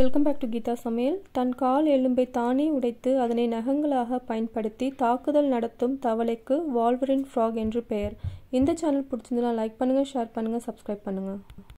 welcome back to Geetha சமையல் தன் கால் எலும்பை தானே உடைத்து அதனை நகங்களாக பயன்படுத்தி தாக்குதல் நடத்தும் தவளைக்கு வால்வரின் ஃப்ராக் என்று பெயர் இந்த சேனல் பிடிச்சிருந்தால் லைக் பண்ணுங்கள் ஷேர் பண்ணுங்கள் சப்ஸ்கிரைப் பண்ணுங்கள்